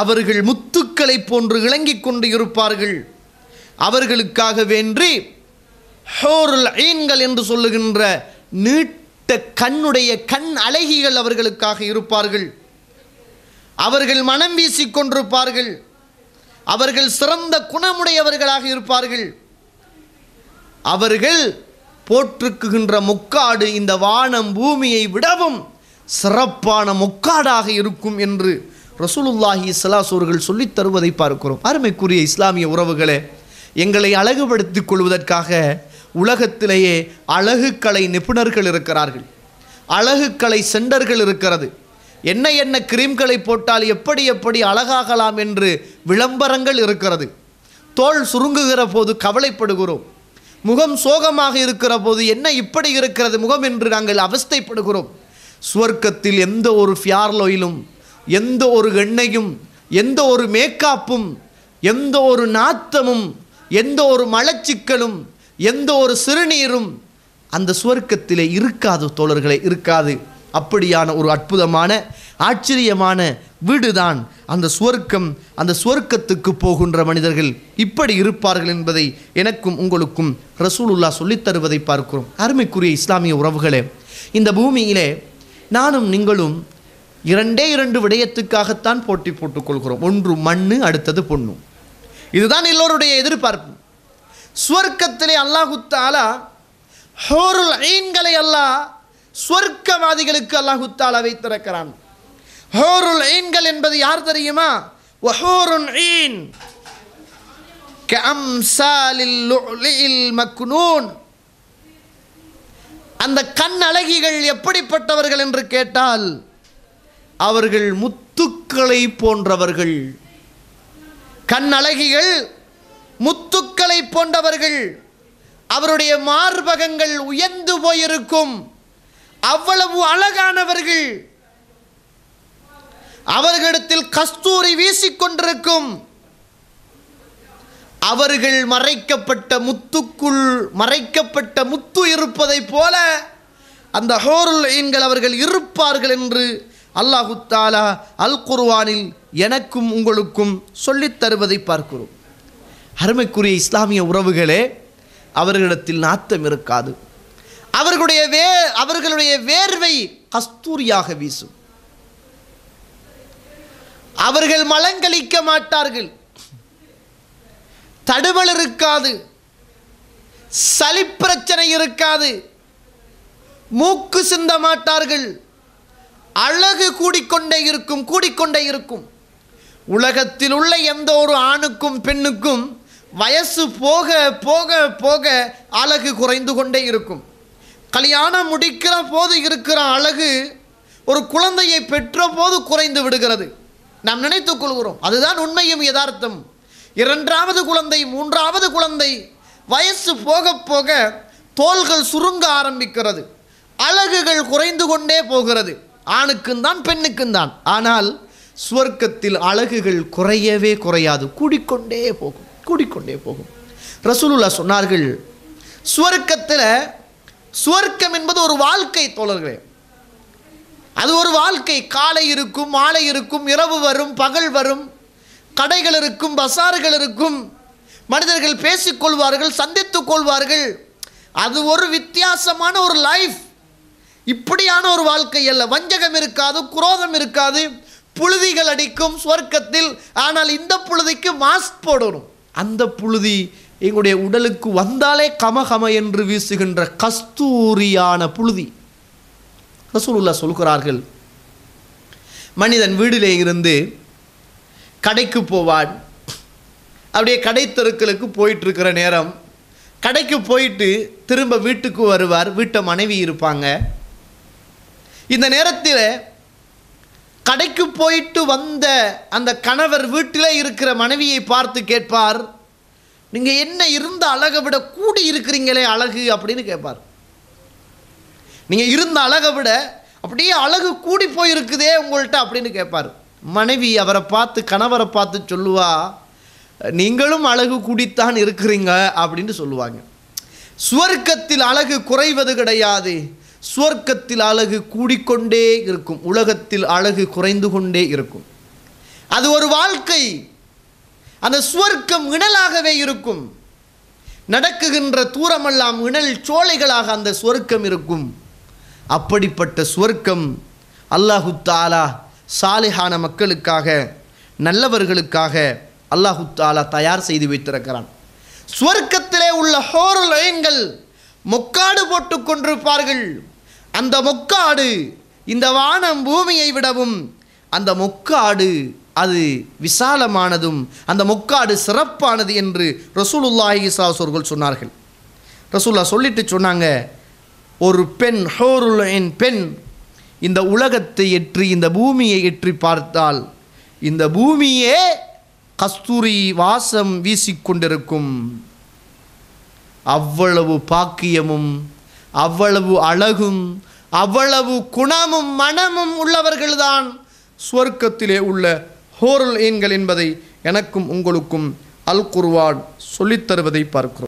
அவர்கள் முத்துக்களை போன்று விளங்கிக் கொண்டு இருப்பார்கள் அவர்களுக்காக வேண்டி ஹோருல் ஐன்கள் என்று சொல்லுகின்ற நீட்ட கண்ணுடைய கண் அழகிகள் அவர்களுக்காக இருப்பார்கள் அவர்கள் மனம் வீசிக் கொண்டிருப்பார்கள் அவர்கள் சிறந்த குணமுடையவர்களாக இருப்பார்கள் அவர்கள் போற்றுக்குகின்ற முக்காடு இந்த வானம் பூமியை விடவும் சிறப்பான முக்காடாக இருக்கும் என்று ரசூலுல்லாஹி இஸ்லாஸ் அவர்கள் சொல்லித் தருவதை பார்க்கிறோம் அருமைக்குரிய இஸ்லாமிய உறவுகளே எங்களை அழகுபடுத்திக் கொள்வதற்காக உலகத்திலேயே அழகுக்கலை நிபுணர்கள் இருக்கிறார்கள் அழகுக்கலை சென்டர்கள் இருக்கிறது என்ன என்ன கிரீம்களை போட்டால் எப்படி எப்படி அழகாகலாம் என்று விளம்பரங்கள் இருக்கிறது தோல் சுருங்குகிற போது கவலைப்படுகிறோம் முகம் சோகமாக இருக்கிற போது என்ன இப்படி இருக்கிறது முகம் என்று நாங்கள் அவஸ்தைப்படுகிறோம் சுவர்க்கத்தில் எந்த ஒரு ஃபியார்லோயிலும் எந்த ஒரு எண்ணெயும் எந்த ஒரு மேக்காப்பும் எந்த ஒரு நாத்தமும் எந்த ஒரு மலச்சிக்கலும் எந்த ஒரு சிறுநீரும் அந்த சுவர்க்கத்திலே இருக்காது தோழர்களே இருக்காது அப்படியான ஒரு அற்புதமான ஆச்சரியமான வீடுதான் அந்த சுவர்க்கம் அந்த சுவர்க்கத்துக்கு போகின்ற மனிதர்கள் இப்படி இருப்பார்கள் என்பதை எனக்கும் உங்களுக்கும் ரசூலுல்லா சொல்லித் தருவதை பார்க்கிறோம் அருமைக்குரிய இஸ்லாமிய உறவுகளே இந்த பூமியிலே நானும் நீங்களும் இரண்டே இரண்டு விடயத்துக்காகத்தான் போட்டி போட்டுக்கொள்கிறோம் ஒன்று மண்ணு அடுத்தது பொண்ணு இதுதான் எல்லோருடைய எதிர்பார்ப்பு ஸ்வர்க்கத்திலே அல்லாஹுத்தாலா ஹோருல் ஐன்களை அல்லா ஸ்வர்க்கவாதிகளுக்கு அல்லாஹுத்தாலாவை வைத்திருக்கிறான் ஹோருல் ஐன்கள் என்பது யார் தெரியுமா ஒஹோருன் அந்த கண் அழகிகள் எப்படிப்பட்டவர்கள் என்று கேட்டால் அவர்கள் முத்துக்களை போன்றவர்கள் கண்ணழகிகள் முத்துக்களை போன்றவர்கள் அவருடைய மார்பகங்கள் உயர்ந்து போயிருக்கும் அவ்வளவு அழகானவர்கள் அவர்களிடத்தில் கஸ்தூரி வீசிக்கொண்டிருக்கும் அவர்கள் மறைக்கப்பட்ட முத்துக்குள் மறைக்கப்பட்ட முத்து இருப்பதைப் போல அந்த ஹோருல் அவர்கள் இருப்பார்கள் என்று அல்லாஹுத்தாலா அல் குர்வானில் எனக்கும் உங்களுக்கும் சொல்லித் தருவதை பார்க்கிறோம் அருமைக்குரிய இஸ்லாமிய உறவுகளே அவர்களிடத்தில் நாத்தம் இருக்காது அவர்களுடைய வே அவர்களுடைய வேர்வை கஸ்தூரியாக வீசும் அவர்கள் மலங்களிக்க மாட்டார்கள் தடுமல் இருக்காது சளி பிரச்சனை இருக்காது மூக்கு சிந்த மாட்டார்கள் அழகு கூடிக்கொண்டே இருக்கும் கூடிக்கொண்டே இருக்கும் உலகத்தில் உள்ள எந்த ஒரு ஆணுக்கும் பெண்ணுக்கும் வயசு போக போக போக அழகு குறைந்து கொண்டே இருக்கும் கல்யாணம் முடிக்கிற போது இருக்கிற அழகு ஒரு குழந்தையை பெற்ற போது குறைந்து விடுகிறது நாம் நினைத்துக் கொள்கிறோம் அதுதான் உண்மையும் யதார்த்தம் இரண்டாவது குழந்தை மூன்றாவது குழந்தை வயசு போக போக தோள்கள் சுருங்க ஆரம்பிக்கிறது அழகுகள் குறைந்து கொண்டே போகிறது ஆணுக்கும் தான் பெண்ணுக்கும் தான் ஆனால் சுவர்க்கத்தில் அழகுகள் குறையவே குறையாது கூடிக்கொண்டே போகும் கூடிக்கொண்டே போகும் ரசூலுல்லா சொன்னார்கள் சுவர்க்கத்தில் சுவர்க்கம் என்பது ஒரு வாழ்க்கை தோழர்களே அது ஒரு வாழ்க்கை காலை இருக்கும் மாலை இருக்கும் இரவு வரும் பகல் வரும் கடைகள் இருக்கும் பசார்கள் இருக்கும் மனிதர்கள் பேசிக்கொள்வார்கள் சந்தித்துக் கொள்வார்கள் அது ஒரு வித்தியாசமான ஒரு லைஃப் இப்படியான ஒரு வாழ்க்கை அல்ல வஞ்சகம் இருக்காது குரோதம் இருக்காது புழுதிகள் அடிக்கும் சுவர்க்கத்தில் ஆனால் இந்த புழுதிக்கு மாஸ்க் போடணும் அந்த புழுதி எங்களுடைய உடலுக்கு வந்தாலே கமகம என்று வீசுகின்ற கஸ்தூரியான புழுதி ரசூலுல்லா சொல்கிறார்கள் மனிதன் வீடிலே இருந்து கடைக்கு போவான் அப்படியே கடை தெருக்களுக்கு போயிட்டுருக்கிற நேரம் கடைக்கு போயிட்டு திரும்ப வீட்டுக்கு வருவார் வீட்டை மனைவி இருப்பாங்க இந்த நேரத்தில் கடைக்கு போயிட்டு வந்த அந்த கணவர் வீட்டில் இருக்கிற மனைவியை பார்த்து கேட்பார் நீங்கள் என்ன இருந்த அழகை விட கூடி இருக்கிறீங்களே அழகு அப்படின்னு கேட்பார் நீங்கள் இருந்த அழகை விட அப்படியே அழகு கூடி போயிருக்குதே உங்கள்கிட்ட அப்படின்னு கேட்பார் மனைவி அவரை பார்த்து கணவரை பார்த்து சொல்லுவா நீங்களும் அழகு கூடித்தான் இருக்கிறீங்க அப்படின்னு சொல்லுவாங்க சுவர்க்கத்தில் அழகு குறைவது கிடையாது சுவர்க்கத்தில் அழகு கூடிக்கொண்டே இருக்கும் உலகத்தில் அழகு குறைந்து கொண்டே இருக்கும் அது ஒரு வாழ்க்கை அந்த சுவர்க்கம் இணலாகவே இருக்கும் நடக்குகின்ற தூரமெல்லாம் இணல் சோலைகளாக அந்த சுவர்க்கம் இருக்கும் அப்படிப்பட்ட சுவர்க்கம் அல்லாஹு தாலா சாலிஹான மக்களுக்காக நல்லவர்களுக்காக அல்லாஹு தாலா தயார் செய்து வைத்திருக்கிறான் சுவர்க்கத்திலே உள்ள ஹோரல் ஐன்கள் முக்காடு போட்டு கொண்டிருப்பார்கள் அந்த முக்காடு இந்த வானம் பூமியை விடவும் அந்த முக்காடு அது விசாலமானதும் அந்த முக்காடு சிறப்பானது என்று ரசூலுல்லாஹி சாசோர்கள் சொன்னார்கள் ரசூல்லா சொல்லிட்டு சொன்னாங்க ஒரு பெண் ஹோருல் என் பெண் இந்த உலகத்தை எற்றி இந்த பூமியை எற்றி பார்த்தால் இந்த பூமியே கஸ்தூரி வாசம் வீசிக்கொண்டிருக்கும் அவ்வளவு பாக்கியமும் அவ்வளவு அழகும் அவ்வளவு குணமும் மனமும் உள்ளவர்கள்தான் சுவர்க்கத்திலே உள்ள ஹோரல் ஏன்கள் என்பதை எனக்கும் உங்களுக்கும் அல் குர்வான் சொல்லித்தருவதை பார்க்கிறோம்